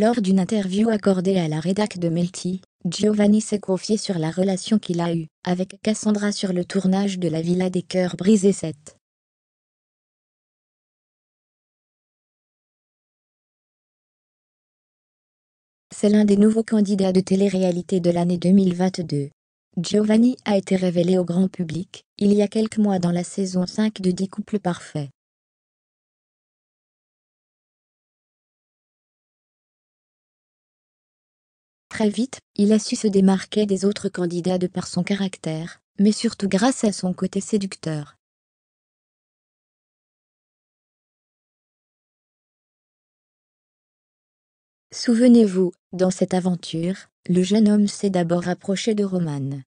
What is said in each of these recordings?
Lors d'une interview accordée à la rédac de Melty, Giovanni s'est confié sur la relation qu'il a eue avec Cassandra sur le tournage de La Villa des Cœurs Brisés 7. C'est l'un des nouveaux candidats de télé-réalité de l'année 2022. Giovanni a été révélé au grand public il y a quelques mois dans la saison 5 de 10 couples parfaits. Très vite, il a su se démarquer des autres candidats de par son caractère, mais surtout grâce à son côté séducteur. Souvenez-vous, dans cette aventure, le jeune homme s'est d'abord approché de Romane.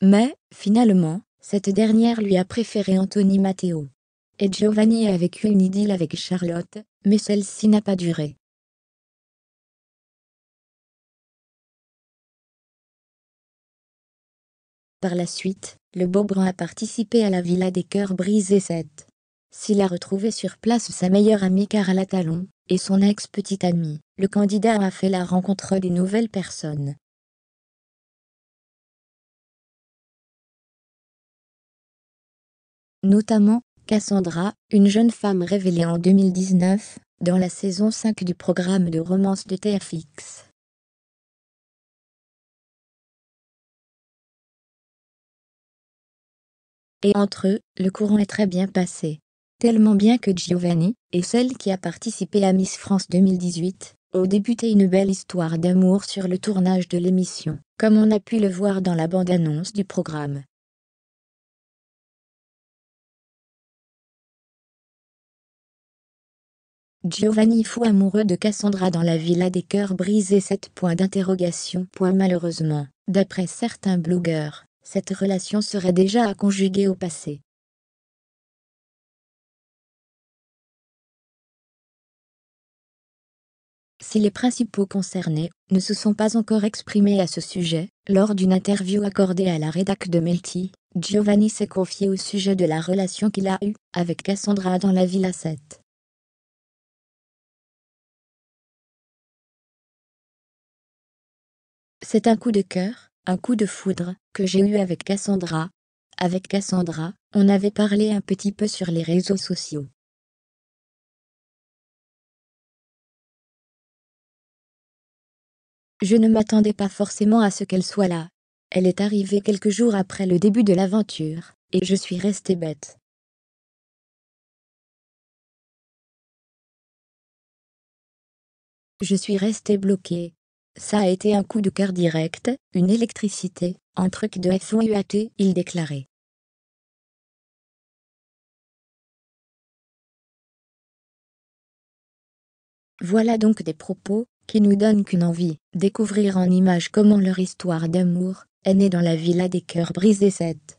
Mais, finalement, cette dernière lui a préféré Anthony Matteo et Giovanni a vécu une idylle avec Charlotte, mais celle-ci n'a pas duré. Par la suite, le beau brun a participé à la Villa des Cœurs Brisés 7. S'il a retrouvé sur place sa meilleure amie Carla Talon, et son ex-petite amie, le candidat a fait la rencontre des nouvelles personnes. Notamment, Cassandra, une jeune femme révélée en 2019, dans la saison 5 du programme de romance de TFX. Et entre eux, le courant est très bien passé. Tellement bien que Giovanni, et celle qui a participé à Miss France 2018, ont débuté une belle histoire d'amour sur le tournage de l'émission, comme on a pu le voir dans la bande-annonce du programme. Giovanni fou amoureux de Cassandra dans la villa des cœurs brisés 7 points d'interrogation. Malheureusement, d'après certains blogueurs, cette relation serait déjà à conjuguer au passé. Si les principaux concernés ne se sont pas encore exprimés à ce sujet, lors d'une interview accordée à la rédac de Melty, Giovanni s'est confié au sujet de la relation qu'il a eue avec Cassandra dans la Villa 7. C'est un coup de cœur, un coup de foudre, que j'ai eu avec Cassandra. Avec Cassandra, on avait parlé un petit peu sur les réseaux sociaux. Je ne m'attendais pas forcément à ce qu'elle soit là. Elle est arrivée quelques jours après le début de l'aventure, et je suis restée bête. Je suis restée bloquée, ça a été un coup de cœur direct, une électricité, un truc de FOUAT, il déclarait. Voilà donc des propos qui nous donnent qu'une envie, découvrir en images comment leur histoire d'amour est née dans la villa des cœurs brisés 7.